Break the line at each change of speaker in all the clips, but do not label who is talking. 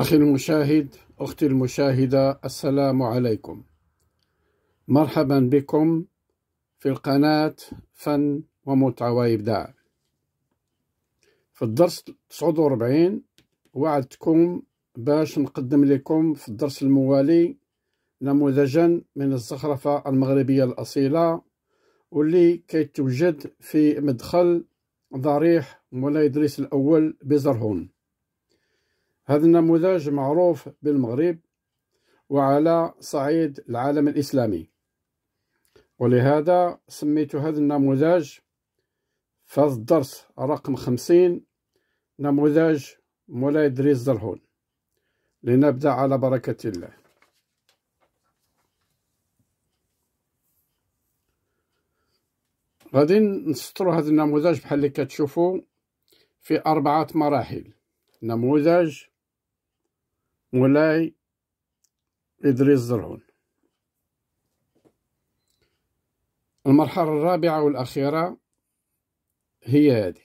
أخي المشاهد أختي المشاهدة السلام عليكم مرحبا بكم في القناة فن ومتعة وإبداع في الدرس 49 وعدتكم باش نقدم لكم في الدرس الموالي نموذجا من الزخرفة المغربية الأصيلة واللي كيتوجد في مدخل ضريح مولاي إدريس الأول بزرهون هذا النموذج معروف بالمغرب وعلى صعيد العالم الإسلامي ولهذا سميت هذا النموذج في الدرس رقم خمسين نموذج مولاي إدريس زرهون لنبدأ على بركة الله غادي نسطروا هذا النموذج بحال اللي كتشوفوا في أربعة مراحل نموذج مولاي إدريس زرهون المرحلة الرابعة والأخيرة هي هذه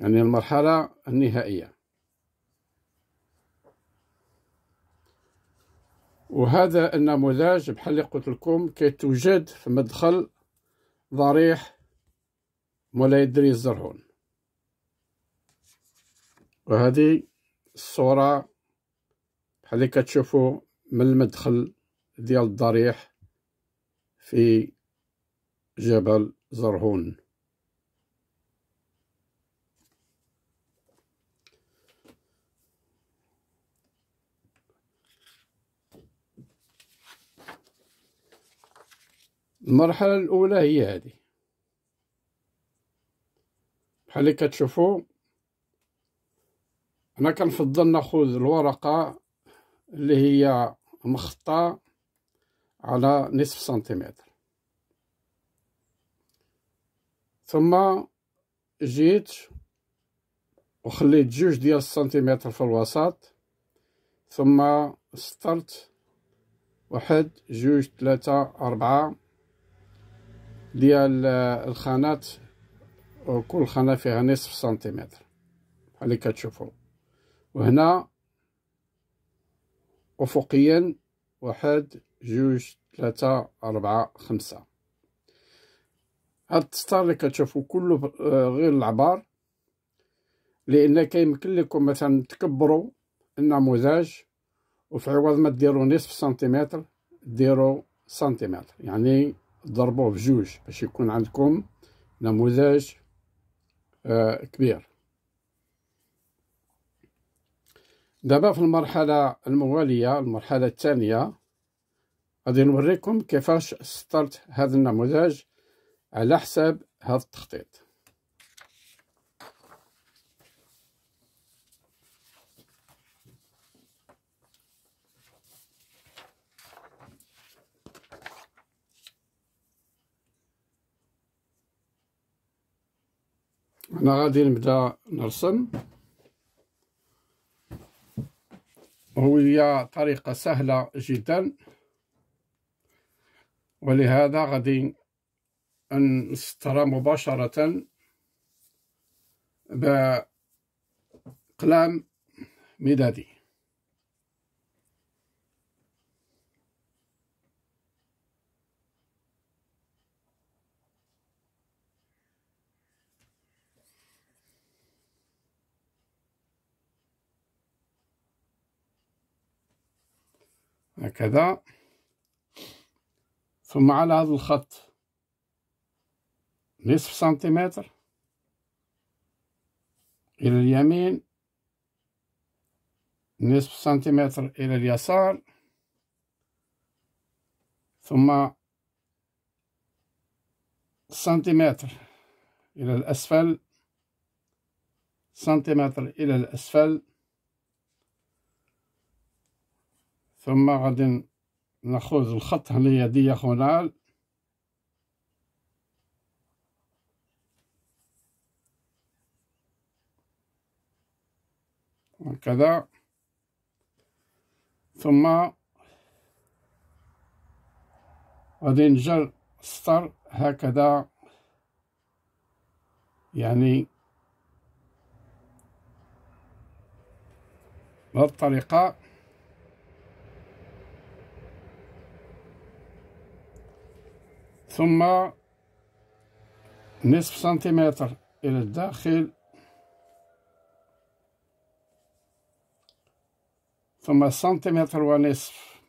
يعني المرحلة النهائية وهذا النموذج بحال اللي قلت لكم كيتوجد في مدخل ضريح مولاي إدريس زرعون وهذه الصورة اللي كتشوفوا من المدخل ديال الضريح في جبل زرهون المرحلة الأولى هي هذه بحال اللي كتشوفوا أنا كنفضل ناخذ الورقة اللي هي مخطى على نصف سنتيمتر ثم جيت وخليت جوج ديال السنتيمتر في الوسط ثم سطرت واحد جوج ثلاثة أربعة ديال الخانات كل خانة فيها نصف سنتيمتر بحال اللي كتشوفوا وهنا أفقيا واحد جوج ثلاثة أربعة خمسة هاد التستار اللي كتشوفو كله آه، غير العبار لأن كيمكن لكم مثلا تكبروا النموذج وفي عوض ما ديرو نصف سنتيمتر ديرو سنتيمتر يعني ضربوه بجوج باش يكون عندكم نموذج آه، كبير دابا في المرحلة الموالية المرحلة الثانية غادي نوريكم كيفاش سطرت هذا النموذج على حساب هذا التخطيط انا غادي نبدا نرسم وهي طريقة سهلة جدا ولهذا غادي نسطر مباشرة بأقلام مدادي هكذا ثم على هذا الخط نصف سنتيمتر إلى اليمين نصف سنتيمتر إلى اليسار ثم سنتيمتر إلى الأسفل سنتيمتر إلى الأسفل ثم غادي ناخذ الخط هنايا دياغونال هكذا ثم غادي نجر السطر هكذا يعني بهذه الطريقه ثم نصف سنتيمتر إلى الداخل ثم سنتيمتر ونصف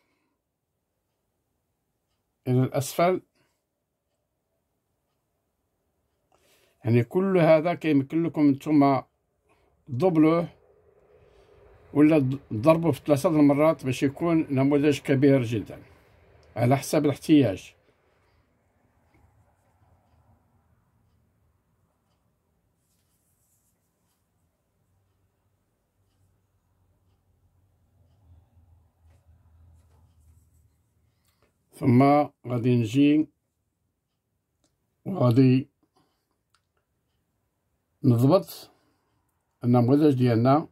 إلى الأسفل يعني كل هذا كيمكن لكم انتم ضبلوه ولا ضربه في ثلاثة المرات باش يكون نموذج كبير جدا على حسب الاحتياج ثم غادي نجي وغادي نضبط النموذج ديالنا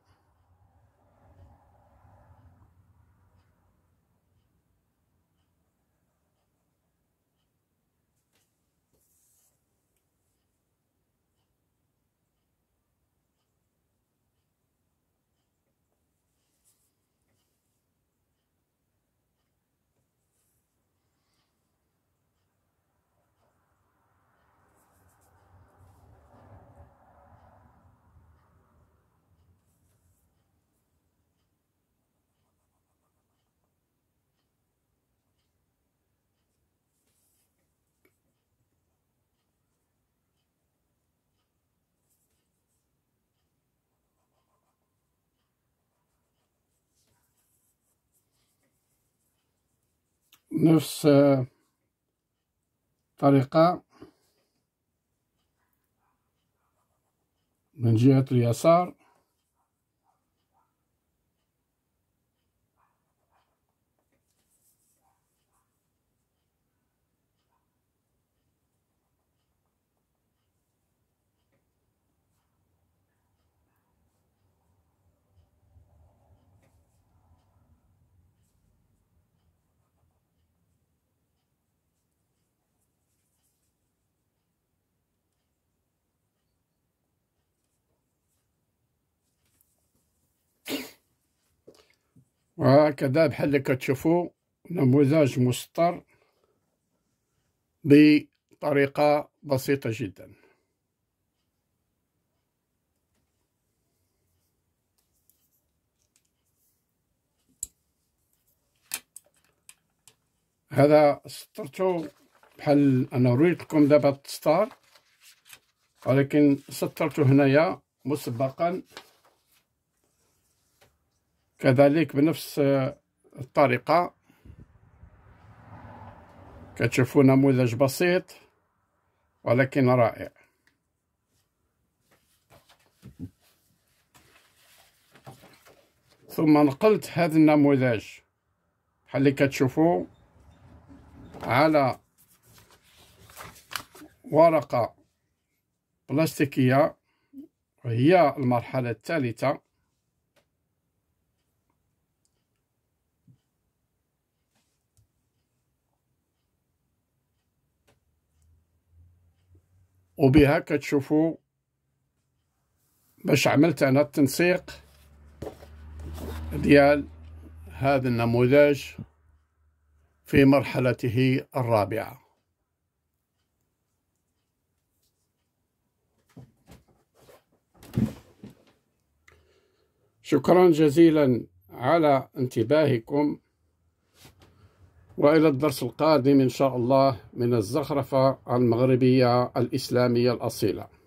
نفس الطريقة آه، من جهة اليسار وهكذا بحال اللي كتشوفوا نموذج مسطر بطريقة بسيطة جدا هذا سطرته بحال انا رويت لكم دابا التسطار ولكن سطرته هنايا مسبقا كذلك بنفس آه، الطريقة كتشوفوا نموذج بسيط ولكن رائع ثم نقلت هذا النموذج بحال اللي كتشوفوا على ورقة بلاستيكية هي المرحلة الثالثة وبها كتشوفوا باش عملت انا التنسيق ديال هذا النموذج في مرحلته الرابعه شكرا جزيلا على انتباهكم وإلى الدرس القادم إن شاء الله من الزخرفة المغربية الإسلامية الأصيلة